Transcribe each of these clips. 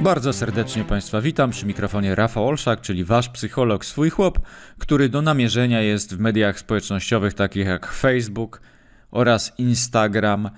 Bardzo serdecznie Państwa witam przy mikrofonie Rafał Olszak, czyli Wasz psycholog, swój chłop, który do namierzenia jest w mediach społecznościowych takich jak Facebook oraz Instagram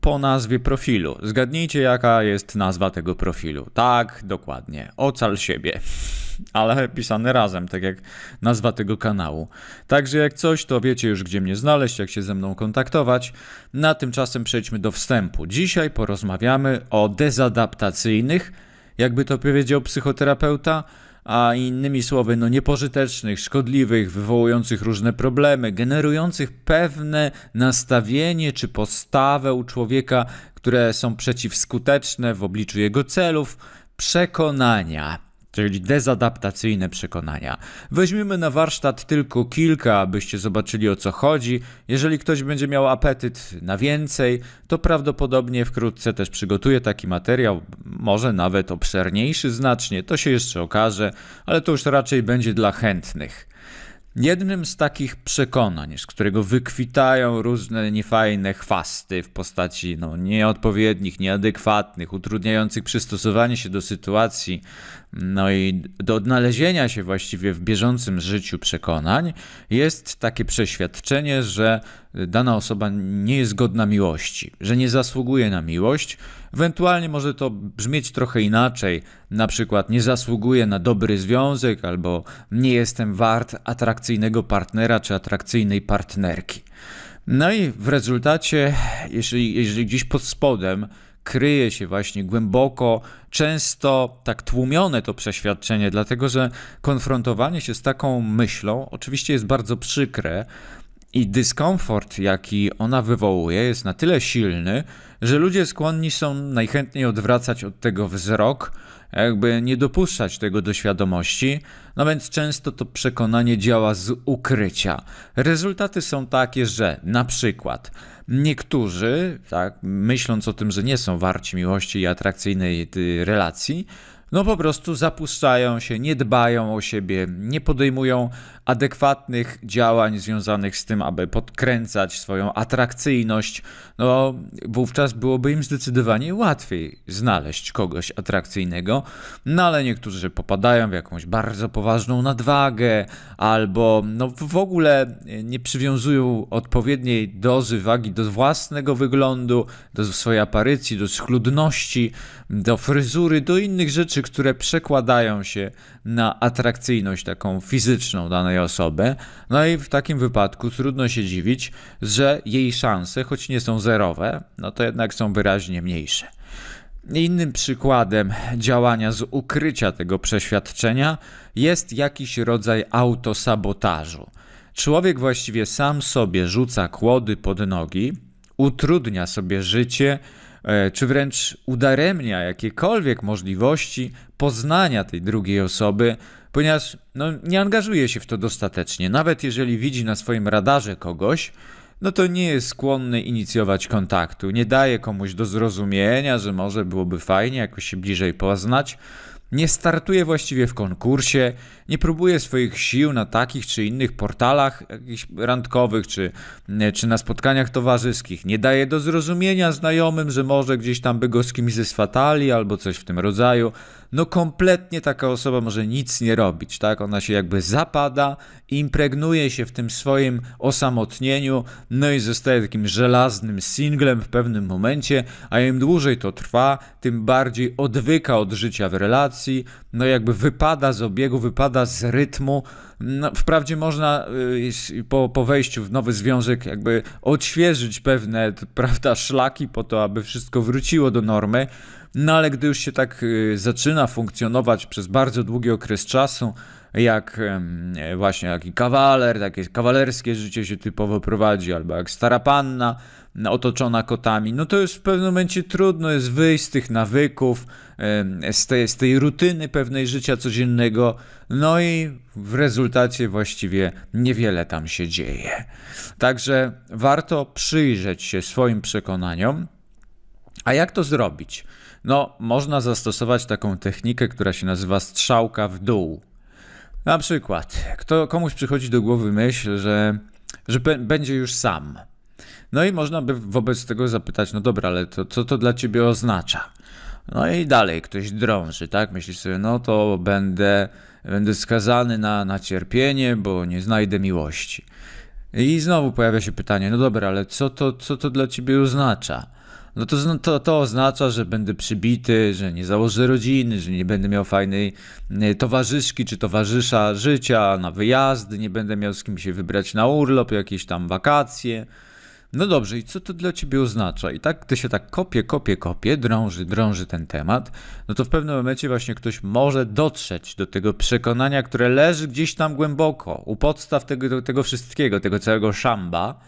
po nazwie profilu. Zgadnijcie, jaka jest nazwa tego profilu. Tak, dokładnie. Ocal siebie. Ale pisane razem, tak jak nazwa tego kanału. Także jak coś, to wiecie już, gdzie mnie znaleźć, jak się ze mną kontaktować. Na tymczasem przejdźmy do wstępu. Dzisiaj porozmawiamy o dezadaptacyjnych jakby to powiedział psychoterapeuta, a innymi słowy, no niepożytecznych, szkodliwych, wywołujących różne problemy, generujących pewne nastawienie czy postawę u człowieka, które są przeciwskuteczne w obliczu jego celów, przekonania czyli dezadaptacyjne przekonania. Weźmiemy na warsztat tylko kilka, abyście zobaczyli o co chodzi. Jeżeli ktoś będzie miał apetyt na więcej, to prawdopodobnie wkrótce też przygotuję taki materiał, może nawet obszerniejszy znacznie, to się jeszcze okaże, ale to już raczej będzie dla chętnych. Jednym z takich przekonań, z którego wykwitają różne niefajne chwasty w postaci no, nieodpowiednich, nieadekwatnych, utrudniających przystosowanie się do sytuacji, no i do odnalezienia się właściwie w bieżącym życiu przekonań, jest takie przeświadczenie, że dana osoba nie jest godna miłości, że nie zasługuje na miłość. Ewentualnie może to brzmieć trochę inaczej, na przykład nie zasługuje na dobry związek albo nie jestem wart atrakcyjnego partnera czy atrakcyjnej partnerki. No i w rezultacie, jeżeli, jeżeli gdzieś pod spodem kryje się właśnie głęboko, często tak tłumione to przeświadczenie, dlatego że konfrontowanie się z taką myślą oczywiście jest bardzo przykre, i dyskomfort, jaki ona wywołuje, jest na tyle silny, że ludzie skłonni są najchętniej odwracać od tego wzrok, jakby nie dopuszczać tego do świadomości, no więc często to przekonanie działa z ukrycia. Rezultaty są takie, że na przykład niektórzy, tak, myśląc o tym, że nie są warci miłości i atrakcyjnej y, relacji, no po prostu zapuszczają się, nie dbają o siebie, nie podejmują adekwatnych działań związanych z tym, aby podkręcać swoją atrakcyjność, no wówczas byłoby im zdecydowanie łatwiej znaleźć kogoś atrakcyjnego, no ale niektórzy popadają w jakąś bardzo poważną nadwagę albo no w ogóle nie przywiązują odpowiedniej dozy wagi do własnego wyglądu, do swojej aparycji, do schludności, do fryzury, do innych rzeczy, które przekładają się na atrakcyjność taką fizyczną danej osoby. No i w takim wypadku trudno się dziwić, że jej szanse, choć nie są zerowe, no to jednak są wyraźnie mniejsze. Innym przykładem działania z ukrycia tego przeświadczenia jest jakiś rodzaj autosabotażu. Człowiek właściwie sam sobie rzuca kłody pod nogi, utrudnia sobie życie, e, czy wręcz udaremnia jakiekolwiek możliwości poznania tej drugiej osoby, ponieważ no, nie angażuje się w to dostatecznie. Nawet jeżeli widzi na swoim radarze kogoś, no to nie jest skłonny inicjować kontaktu, nie daje komuś do zrozumienia, że może byłoby fajnie jakoś się bliżej poznać. Nie startuje właściwie w konkursie, nie próbuje swoich sił na takich czy innych portalach jakichś randkowych czy, czy na spotkaniach towarzyskich. Nie daje do zrozumienia znajomym, że może gdzieś tam by go z kimś zeswatali albo coś w tym rodzaju. No kompletnie taka osoba może nic nie robić, tak? Ona się jakby zapada, impregnuje się w tym swoim osamotnieniu, no i zostaje takim żelaznym singlem w pewnym momencie, a im dłużej to trwa, tym bardziej odwyka od życia w relacji no jakby wypada z obiegu, wypada z rytmu. No, wprawdzie można y, po, po wejściu w nowy związek jakby odświeżyć pewne, prawda, szlaki po to, aby wszystko wróciło do normy, no ale gdy już się tak y, zaczyna funkcjonować przez bardzo długi okres czasu, jak właśnie jaki kawaler, takie kawalerskie życie się typowo prowadzi, albo jak stara panna otoczona kotami, no to już w pewnym momencie trudno jest wyjść z tych nawyków, z tej, z tej rutyny pewnej życia codziennego, no i w rezultacie właściwie niewiele tam się dzieje. Także warto przyjrzeć się swoim przekonaniom, a jak to zrobić? No, można zastosować taką technikę, która się nazywa strzałka w dół. Na przykład, kto, komuś przychodzi do głowy myśl, że, że będzie już sam. No i można by wobec tego zapytać, no dobra, ale to, co to dla ciebie oznacza? No i dalej ktoś drąży, tak? myśli sobie, no to będę, będę skazany na, na cierpienie, bo nie znajdę miłości. I znowu pojawia się pytanie, no dobra, ale co to, co to dla ciebie oznacza? no to, to, to oznacza, że będę przybity, że nie założę rodziny, że nie będę miał fajnej e, towarzyszki czy towarzysza życia na wyjazdy, nie będę miał z kim się wybrać na urlop, jakieś tam wakacje. No dobrze, i co to dla ciebie oznacza? I tak, gdy się tak kopie, kopie, kopie, drąży, drąży ten temat, no to w pewnym momencie właśnie ktoś może dotrzeć do tego przekonania, które leży gdzieś tam głęboko, u podstaw tego, tego wszystkiego, tego całego szamba,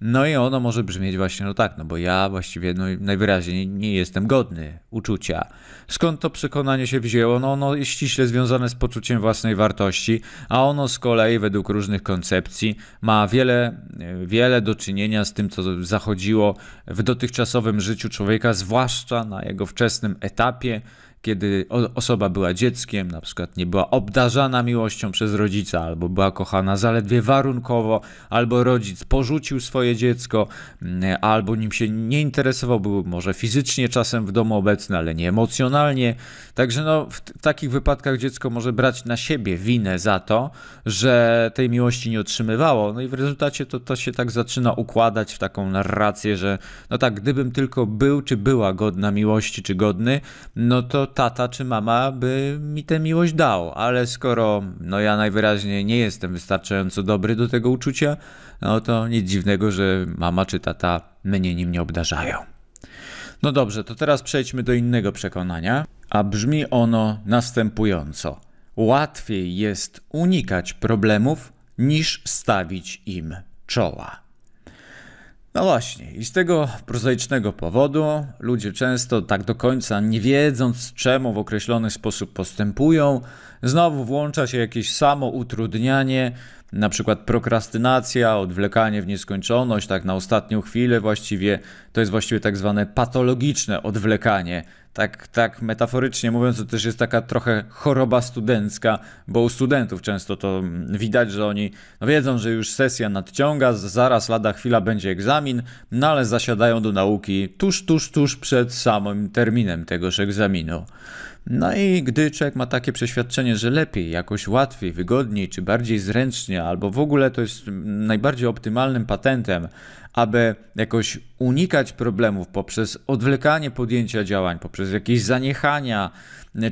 no i ono może brzmieć właśnie no tak, no bo ja właściwie no, najwyraźniej nie jestem godny uczucia. Skąd to przekonanie się wzięło? No ono jest ściśle związane z poczuciem własnej wartości, a ono z kolei według różnych koncepcji ma wiele, wiele do czynienia z tym, co zachodziło w dotychczasowym życiu człowieka, zwłaszcza na jego wczesnym etapie kiedy osoba była dzieckiem, na przykład nie była obdarzana miłością przez rodzica, albo była kochana zaledwie warunkowo, albo rodzic porzucił swoje dziecko, mm, albo nim się nie interesował, był może fizycznie czasem w domu obecny, ale nie emocjonalnie. Także no, w takich wypadkach dziecko może brać na siebie winę za to, że tej miłości nie otrzymywało. No i w rezultacie to, to się tak zaczyna układać w taką narrację, że no tak, gdybym tylko był czy była godna miłości czy godny, no to tata czy mama by mi tę miłość dał, ale skoro no ja najwyraźniej nie jestem wystarczająco dobry do tego uczucia, no to nic dziwnego, że mama czy tata mnie nim nie obdarzają. No dobrze, to teraz przejdźmy do innego przekonania, a brzmi ono następująco. Łatwiej jest unikać problemów niż stawić im czoła. No właśnie, i z tego prozaicznego powodu ludzie często tak do końca, nie wiedząc czemu w określony sposób postępują, znowu włącza się jakieś samo utrudnianie, na przykład prokrastynacja, odwlekanie w nieskończoność, tak na ostatnią chwilę właściwie, to jest właściwie tak zwane patologiczne odwlekanie tak, tak metaforycznie mówiąc, to też jest taka trochę choroba studencka, bo u studentów często to widać, że oni no wiedzą, że już sesja nadciąga, zaraz lada chwila będzie egzamin, no ale zasiadają do nauki tuż, tuż, tuż przed samym terminem tegoż egzaminu. No i gdy człowiek ma takie przeświadczenie, że lepiej, jakoś łatwiej, wygodniej czy bardziej zręcznie, albo w ogóle to jest najbardziej optymalnym patentem, aby jakoś unikać problemów poprzez odwlekanie podjęcia działań, poprzez jakieś zaniechania,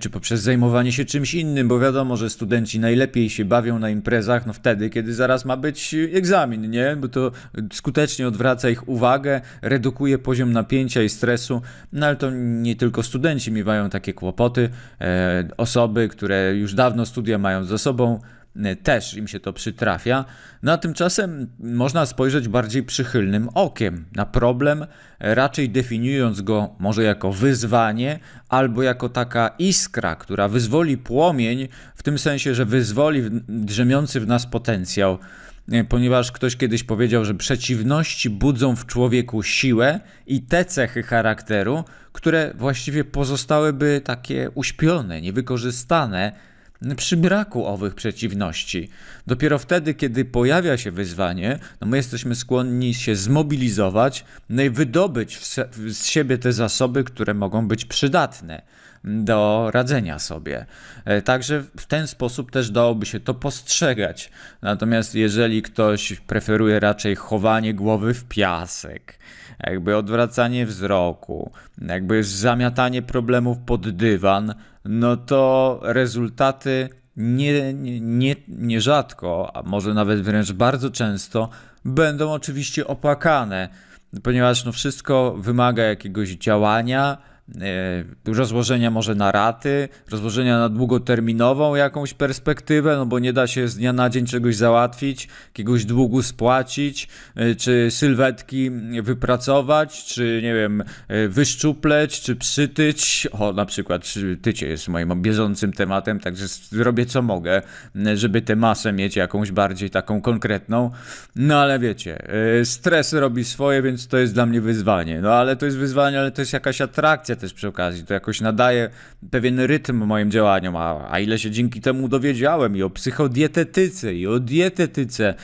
czy poprzez zajmowanie się czymś innym, bo wiadomo, że studenci najlepiej się bawią na imprezach, no wtedy, kiedy zaraz ma być egzamin, nie? Bo to skutecznie odwraca ich uwagę, redukuje poziom napięcia i stresu, no ale to nie tylko studenci miewają takie kłopoty, e, osoby, które już dawno studia mają za sobą, E, też im się to przytrafia. No a tymczasem można spojrzeć bardziej przychylnym okiem na problem, e, raczej definiując go może jako wyzwanie albo jako taka iskra, która wyzwoli płomień, w tym sensie, że wyzwoli drzemiący w nas potencjał e, ponieważ ktoś kiedyś powiedział, że przeciwności budzą w człowieku siłę i te cechy charakteru, które właściwie pozostałyby takie uśpione, niewykorzystane, przy braku owych przeciwności. Dopiero wtedy, kiedy pojawia się wyzwanie, no my jesteśmy skłonni się zmobilizować no i wydobyć z siebie te zasoby, które mogą być przydatne do radzenia sobie. E, także w ten sposób też dałoby się to postrzegać. Natomiast jeżeli ktoś preferuje raczej chowanie głowy w piasek, jakby odwracanie wzroku, jakby zamiatanie problemów pod dywan, no to rezultaty nie, nie, nie, a może nawet wręcz bardzo często, będą oczywiście opłakane, ponieważ no wszystko wymaga jakiegoś działania, E, rozłożenia może na raty, rozłożenia na długoterminową jakąś perspektywę, no bo nie da się z dnia na dzień czegoś załatwić, jakiegoś długu spłacić, e, czy sylwetki wypracować, czy nie wiem, e, wyszczupleć, czy przytyć. O, na przykład tycie jest moim bieżącym tematem, także robię co mogę, żeby tę masę mieć jakąś bardziej taką konkretną. No ale wiecie, stres robi swoje, więc to jest dla mnie wyzwanie. No ale to jest wyzwanie, ale to jest jakaś atrakcja, też przy okazji. To jakoś nadaje pewien rytm moim działaniom, a, a ile się dzięki temu dowiedziałem i o psychodietetyce, i o dietetyce,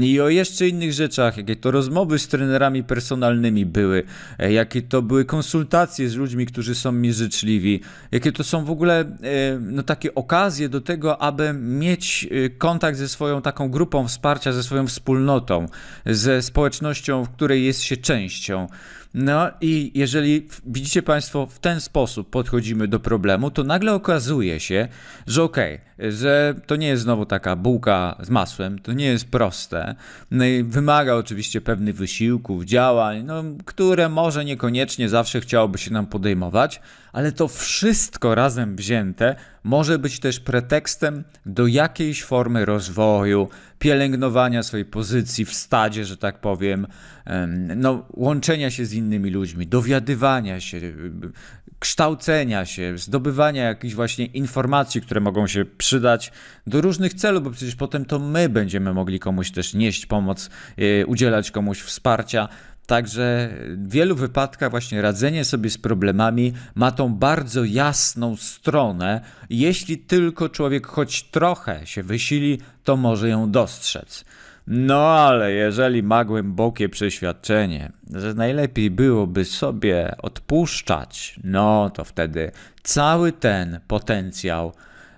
i o jeszcze innych rzeczach, jakie to rozmowy z trenerami personalnymi były, e, jakie to były konsultacje z ludźmi, którzy są mi życzliwi, jakie to są w ogóle e, no, takie okazje do tego, aby mieć e, kontakt ze swoją taką grupą wsparcia, ze swoją wspólnotą, ze społecznością, w której jest się częścią. No i jeżeli widzicie Państwo w ten sposób podchodzimy do problemu, to nagle okazuje się, że okej, okay, że to nie jest znowu taka bułka z masłem, to nie jest proste. No i wymaga oczywiście pewnych wysiłków, działań, no, które może niekoniecznie zawsze chciałoby się nam podejmować, ale to wszystko razem wzięte może być też pretekstem do jakiejś formy rozwoju, pielęgnowania swojej pozycji w stadzie, że tak powiem, no, łączenia się z innymi ludźmi, dowiadywania się, y, y, kształcenia się, zdobywania jakichś właśnie informacji, które mogą się przydać do różnych celów, bo przecież potem to my będziemy mogli komuś też nieść pomoc, y, udzielać komuś wsparcia. Także w wielu wypadkach właśnie radzenie sobie z problemami ma tą bardzo jasną stronę. Jeśli tylko człowiek choć trochę się wysili, to może ją dostrzec. No ale jeżeli ma głębokie przeświadczenie, że najlepiej byłoby sobie odpuszczać, no to wtedy cały ten potencjał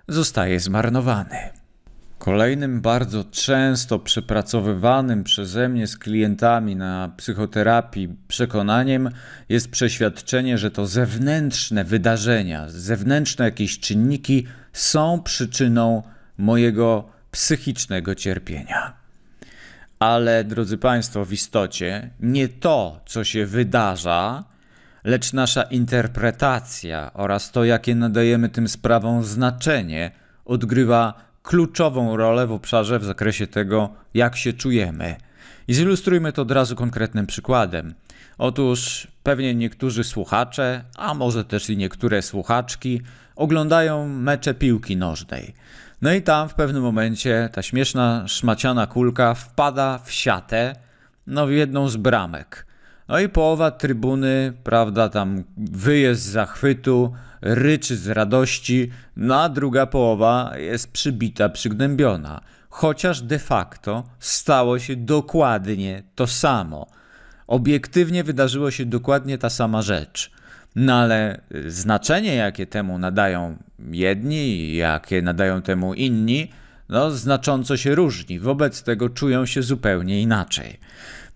zostaje zmarnowany. Kolejnym bardzo często przepracowywanym przeze mnie z klientami na psychoterapii przekonaniem jest przeświadczenie, że to zewnętrzne wydarzenia, zewnętrzne jakieś czynniki są przyczyną mojego psychicznego cierpienia. Ale, drodzy Państwo, w istocie nie to, co się wydarza, lecz nasza interpretacja oraz to, jakie nadajemy tym sprawom znaczenie, odgrywa kluczową rolę w obszarze w zakresie tego, jak się czujemy. I zilustrujmy to od razu konkretnym przykładem. Otóż pewnie niektórzy słuchacze, a może też i niektóre słuchaczki, oglądają mecze piłki nożnej. No i tam w pewnym momencie ta śmieszna, szmaciana kulka wpada w siatę, no w jedną z bramek. No i połowa trybuny, prawda, tam wyje z zachwytu, ryczy z radości, no a druga połowa jest przybita, przygnębiona. Chociaż de facto stało się dokładnie to samo. Obiektywnie wydarzyło się dokładnie ta sama rzecz. No ale znaczenie, jakie temu nadają jedni, jakie nadają temu inni, no znacząco się różni. Wobec tego czują się zupełnie inaczej.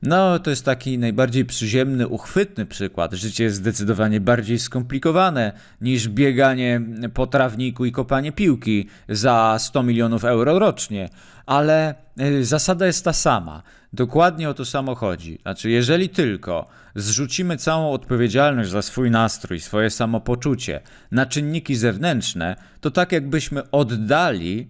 No, to jest taki najbardziej przyziemny, uchwytny przykład. Życie jest zdecydowanie bardziej skomplikowane niż bieganie po trawniku i kopanie piłki za 100 milionów euro rocznie, ale y, zasada jest ta sama. Dokładnie o to samo chodzi. Znaczy, jeżeli tylko zrzucimy całą odpowiedzialność za swój nastrój, swoje samopoczucie na czynniki zewnętrzne, to tak jakbyśmy oddali,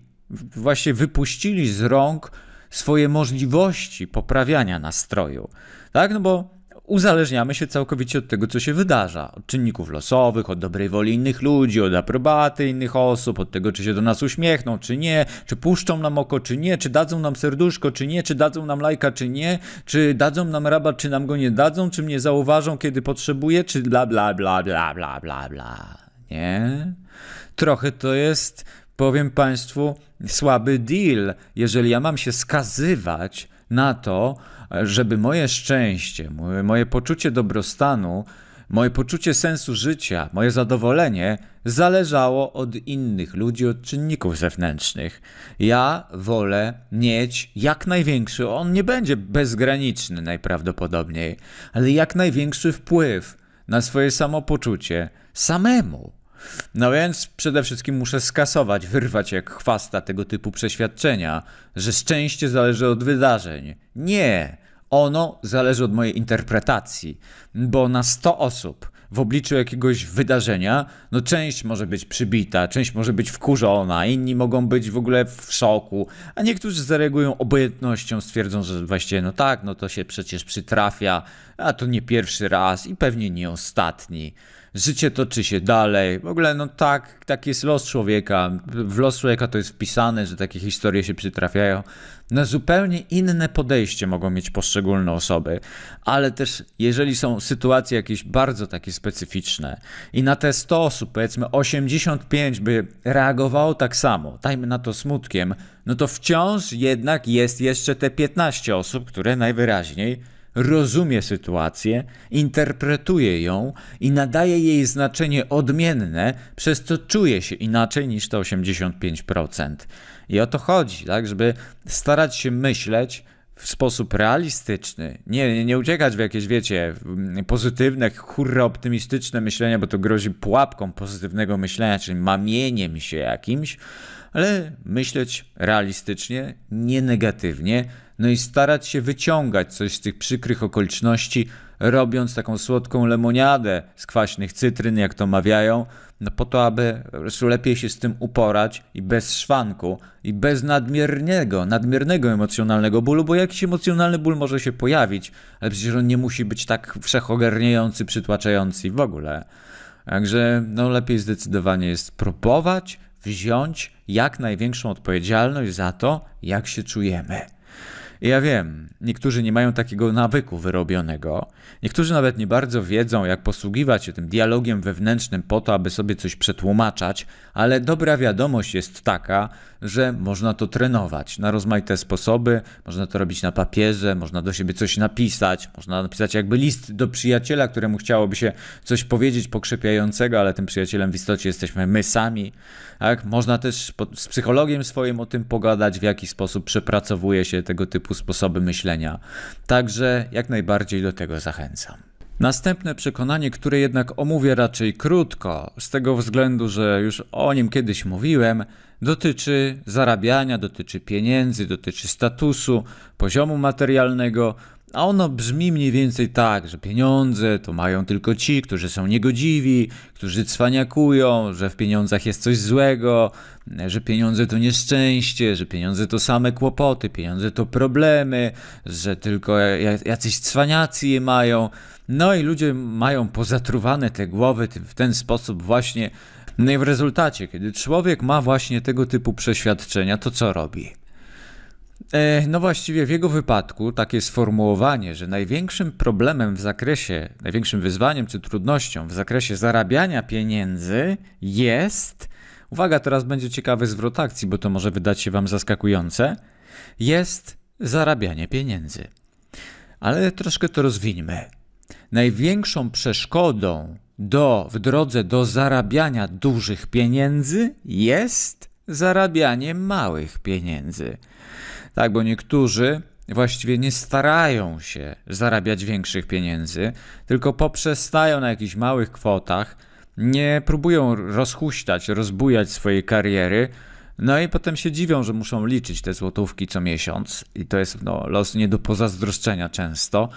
właśnie wypuścili z rąk swoje możliwości poprawiania nastroju. Tak, no bo uzależniamy się całkowicie od tego, co się wydarza, od czynników losowych, od dobrej woli innych ludzi, od aprobaty innych osób, od tego, czy się do nas uśmiechną, czy nie, czy puszczą nam oko, czy nie, czy dadzą nam serduszko, czy nie, czy dadzą nam lajka, czy nie, czy dadzą nam rabat, czy nam go nie dadzą, czy mnie zauważą, kiedy potrzebuję, czy bla bla bla bla bla bla bla. Nie? Trochę to jest powiem Państwu, słaby deal. Jeżeli ja mam się skazywać na to, żeby moje szczęście, moje poczucie dobrostanu, moje poczucie sensu życia, moje zadowolenie zależało od innych ludzi, od czynników zewnętrznych. Ja wolę mieć jak największy, on nie będzie bezgraniczny najprawdopodobniej, ale jak największy wpływ na swoje samopoczucie samemu. No więc przede wszystkim muszę skasować, wyrwać jak chwasta tego typu przeświadczenia, że szczęście zależy od wydarzeń. Nie! Ono zależy od mojej interpretacji, bo na 100 osób w obliczu jakiegoś wydarzenia, no część może być przybita, część może być wkurzona, inni mogą być w ogóle w szoku, a niektórzy zareagują obojętnością, stwierdzą, że właściwie no tak, no to się przecież przytrafia, a to nie pierwszy raz i pewnie nie ostatni życie toczy się dalej. W ogóle, no tak, taki jest los człowieka. W los człowieka to jest wpisane, że takie historie się przytrafiają. Na no, zupełnie inne podejście mogą mieć poszczególne osoby, ale też jeżeli są sytuacje jakieś bardzo takie specyficzne i na te 100 osób, powiedzmy 85 by reagowało tak samo, dajmy na to smutkiem, no to wciąż jednak jest jeszcze te 15 osób, które najwyraźniej rozumie sytuację, interpretuje ją i nadaje jej znaczenie odmienne, przez co czuje się inaczej niż te 85%. I o to chodzi, tak, żeby starać się myśleć w sposób realistyczny, nie, nie uciekać w jakieś, wiecie, pozytywne, hurra optymistyczne myślenie, bo to grozi pułapką pozytywnego myślenia, czyli mamieniem się jakimś, ale myśleć realistycznie, nie negatywnie, no i starać się wyciągać coś z tych przykrych okoliczności, robiąc taką słodką lemoniadę z kwaśnych cytryn, jak to mawiają, no po to, aby po prostu lepiej się z tym uporać i bez szwanku, i bez nadmiernego, nadmiernego emocjonalnego bólu, bo jakiś emocjonalny ból może się pojawić, ale przecież on nie musi być tak wszechogarniający, przytłaczający w ogóle. Także no lepiej zdecydowanie jest próbować wziąć jak największą odpowiedzialność za to, jak się czujemy ja wiem, niektórzy nie mają takiego nawyku wyrobionego, niektórzy nawet nie bardzo wiedzą, jak posługiwać się tym dialogiem wewnętrznym po to, aby sobie coś przetłumaczać, ale dobra wiadomość jest taka, że można to trenować na rozmaite sposoby. Można to robić na papierze, można do siebie coś napisać, można napisać jakby list do przyjaciela, któremu chciałoby się coś powiedzieć pokrzepiającego, ale tym przyjacielem w istocie jesteśmy my sami. Tak? Można też z psychologiem swoim o tym pogadać, w jaki sposób przepracowuje się tego typu sposoby myślenia. Także jak najbardziej do tego zachęcam. Następne przekonanie, które jednak omówię raczej krótko, z tego względu, że już o nim kiedyś mówiłem, dotyczy zarabiania, dotyczy pieniędzy, dotyczy statusu, poziomu materialnego, a ono brzmi mniej więcej tak, że pieniądze to mają tylko ci, którzy są niegodziwi, którzy cwaniakują, że w pieniądzach jest coś złego, że pieniądze to nieszczęście, że pieniądze to same kłopoty, pieniądze to problemy, że tylko jacyś cwaniacy je mają. No i ludzie mają pozatruwane te głowy w ten sposób właśnie no i w rezultacie, kiedy człowiek ma właśnie tego typu przeświadczenia, to co robi? E, no właściwie w jego wypadku takie sformułowanie, że największym problemem w zakresie, największym wyzwaniem czy trudnością w zakresie zarabiania pieniędzy jest, uwaga, teraz będzie ciekawy zwrot akcji, bo to może wydać się Wam zaskakujące, jest zarabianie pieniędzy. Ale troszkę to rozwińmy. Największą przeszkodą do, w drodze do zarabiania dużych pieniędzy jest zarabianie małych pieniędzy. Tak, bo niektórzy właściwie nie starają się zarabiać większych pieniędzy, tylko poprzestają na jakichś małych kwotach, nie próbują rozhuśtać, rozbujać swojej kariery, no i potem się dziwią, że muszą liczyć te złotówki co miesiąc i to jest no, los nie do pozazdroszczenia często.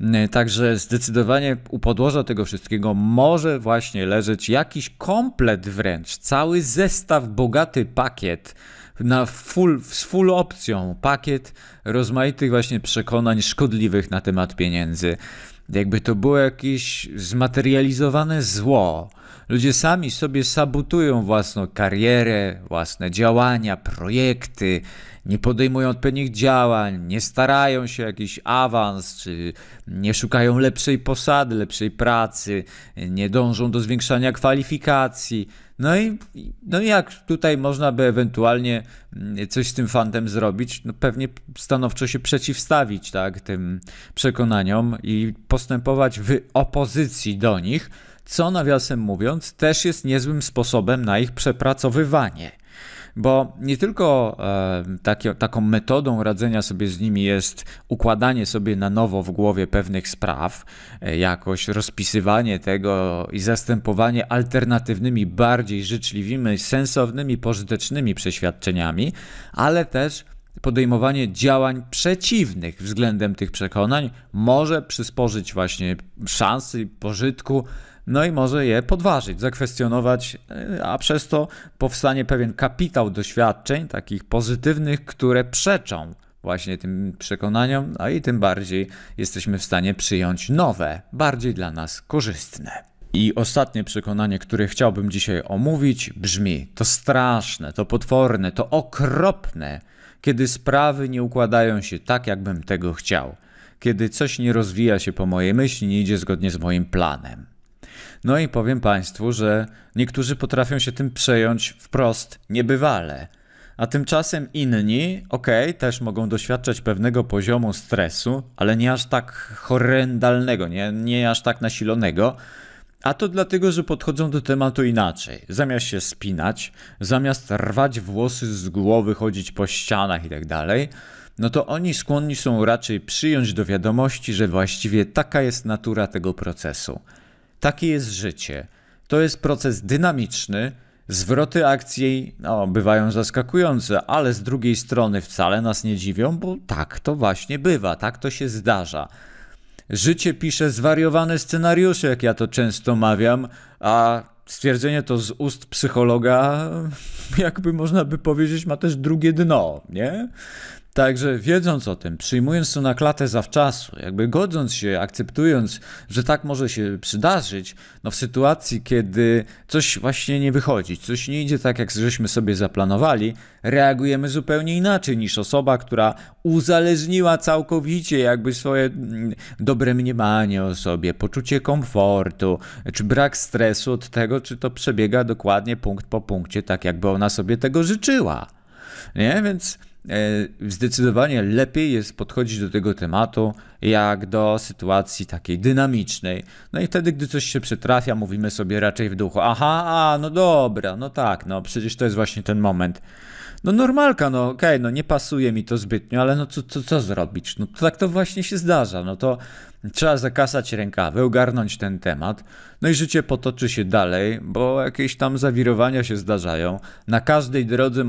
Yy, także zdecydowanie u podłoża tego wszystkiego może właśnie leżeć jakiś komplet wręcz, cały zestaw, bogaty pakiet na full, z full opcją, pakiet rozmaitych właśnie przekonań szkodliwych na temat pieniędzy. Jakby to było jakieś zmaterializowane zło, Ludzie sami sobie sabotują własną karierę, własne działania, projekty, nie podejmują odpowiednich działań, nie starają się jakiś awans, czy nie szukają lepszej posady, lepszej pracy, nie dążą do zwiększania kwalifikacji. No i no jak tutaj można by ewentualnie mm, coś z tym fantem zrobić? No pewnie stanowczo się przeciwstawić tak, tym przekonaniom i postępować w opozycji do nich co nawiasem mówiąc też jest niezłym sposobem na ich przepracowywanie. Bo nie tylko e, takie, taką metodą radzenia sobie z nimi jest układanie sobie na nowo w głowie pewnych spraw, e, jakoś rozpisywanie tego i zastępowanie alternatywnymi, bardziej życzliwymi, sensownymi, pożytecznymi przeświadczeniami, ale też podejmowanie działań przeciwnych względem tych przekonań może przysporzyć właśnie szansy, pożytku, no i może je podważyć, zakwestionować, e, a przez to powstanie pewien kapitał doświadczeń, takich pozytywnych, które przeczą właśnie tym przekonaniom, a no i tym bardziej jesteśmy w stanie przyjąć nowe, bardziej dla nas korzystne. I ostatnie przekonanie, które chciałbym dzisiaj omówić, brzmi: to straszne, to potworne, to okropne kiedy sprawy nie układają się tak, jakbym tego chciał, kiedy coś nie rozwija się po mojej myśli, nie idzie zgodnie z moim planem. No i powiem Państwu, że niektórzy potrafią się tym przejąć wprost niebywale, a tymczasem inni, okej, okay, też mogą doświadczać pewnego poziomu stresu, ale nie aż tak horrendalnego, nie, nie aż tak nasilonego, a to dlatego, że podchodzą do tematu inaczej. Zamiast się spinać, zamiast rwać włosy z głowy, chodzić po ścianach itd., tak no to oni skłonni są raczej przyjąć do wiadomości, że właściwie taka jest natura tego procesu. Takie jest życie. To jest proces dynamiczny. Zwroty akcji no, bywają zaskakujące, ale z drugiej strony wcale nas nie dziwią, bo tak to właśnie bywa, tak to się zdarza. Życie pisze zwariowane scenariusze, jak ja to często mawiam, a stwierdzenie to z ust psychologa, jakby można by powiedzieć, ma też drugie dno, nie? Także wiedząc o tym, przyjmując to na klatę zawczasu, jakby godząc się, akceptując, że tak może się przydarzyć, no w sytuacji, kiedy coś właśnie nie wychodzi, coś nie idzie tak, jak żeśmy sobie zaplanowali, reagujemy zupełnie inaczej niż osoba, która uzależniła całkowicie jakby swoje mm, dobre mniemanie o sobie, poczucie komfortu, czy brak stresu od tego, czy to przebiega dokładnie punkt po punkcie, tak jakby ona sobie tego życzyła. Nie? Więc E, zdecydowanie lepiej jest podchodzić do tego tematu jak do sytuacji takiej dynamicznej. No i wtedy, gdy coś się przetrafia, mówimy sobie raczej w duchu: aha, a, no dobra, no tak, no przecież to jest właśnie ten moment no normalka, no okej, okay, no nie pasuje mi to zbytnio, ale no co, co, co zrobić? No tak to właśnie się zdarza, no to trzeba zakasać rękawy, ogarnąć ten temat, no i życie potoczy się dalej, bo jakieś tam zawirowania się zdarzają. Na każdej drodze,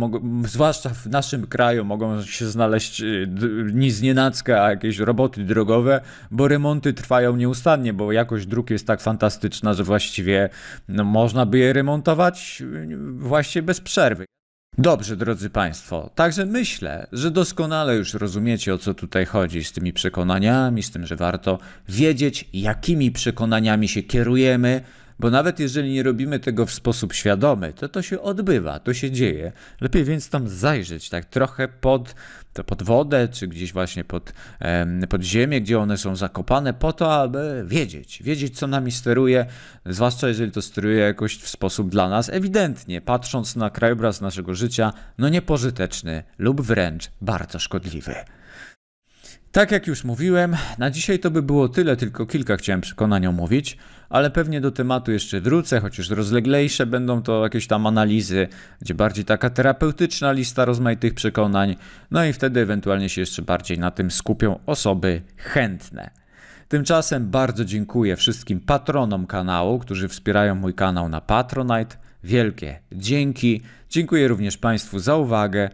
zwłaszcza w naszym kraju, mogą się znaleźć y, nic nienacka, a jakieś roboty drogowe, bo remonty trwają nieustannie, bo jakość dróg jest tak fantastyczna, że właściwie no, można by je remontować y, właśnie bez przerwy. Dobrze, drodzy Państwo, także myślę, że doskonale już rozumiecie o co tutaj chodzi z tymi przekonaniami, z tym, że warto wiedzieć, jakimi przekonaniami się kierujemy, bo nawet jeżeli nie robimy tego w sposób świadomy, to to się odbywa, to się dzieje. Lepiej więc tam zajrzeć, tak trochę pod, to pod wodę, czy gdzieś właśnie pod, pod ziemię, gdzie one są zakopane, po to, aby wiedzieć, wiedzieć co nami steruje, zwłaszcza jeżeli to steruje jakoś w sposób dla nas ewidentnie, patrząc na krajobraz naszego życia, no niepożyteczny lub wręcz bardzo szkodliwy. Tak jak już mówiłem, na dzisiaj to by było tyle, tylko kilka chciałem przekonań omówić, ale pewnie do tematu jeszcze wrócę, chociaż rozleglejsze będą to jakieś tam analizy, gdzie bardziej taka terapeutyczna lista rozmaitych przekonań, no i wtedy ewentualnie się jeszcze bardziej na tym skupią osoby chętne. Tymczasem bardzo dziękuję wszystkim patronom kanału, którzy wspierają mój kanał na Patronite. Wielkie dzięki. Dziękuję również Państwu za uwagę.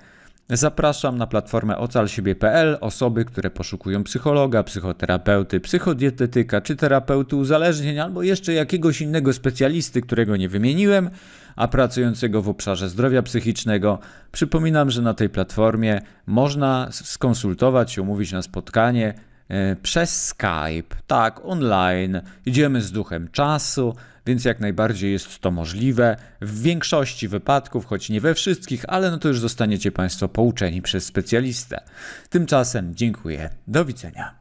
Zapraszam na platformę ocalsiebie.pl osoby, które poszukują psychologa, psychoterapeuty, psychodietetyka czy terapeuty uzależnień albo jeszcze jakiegoś innego specjalisty, którego nie wymieniłem, a pracującego w obszarze zdrowia psychicznego. Przypominam, że na tej platformie można skonsultować, umówić na spotkanie e, przez Skype, tak, online. Idziemy z duchem czasu więc jak najbardziej jest to możliwe. W większości wypadków, choć nie we wszystkich, ale no to już zostaniecie Państwo pouczeni przez specjalistę. Tymczasem dziękuję. Do widzenia.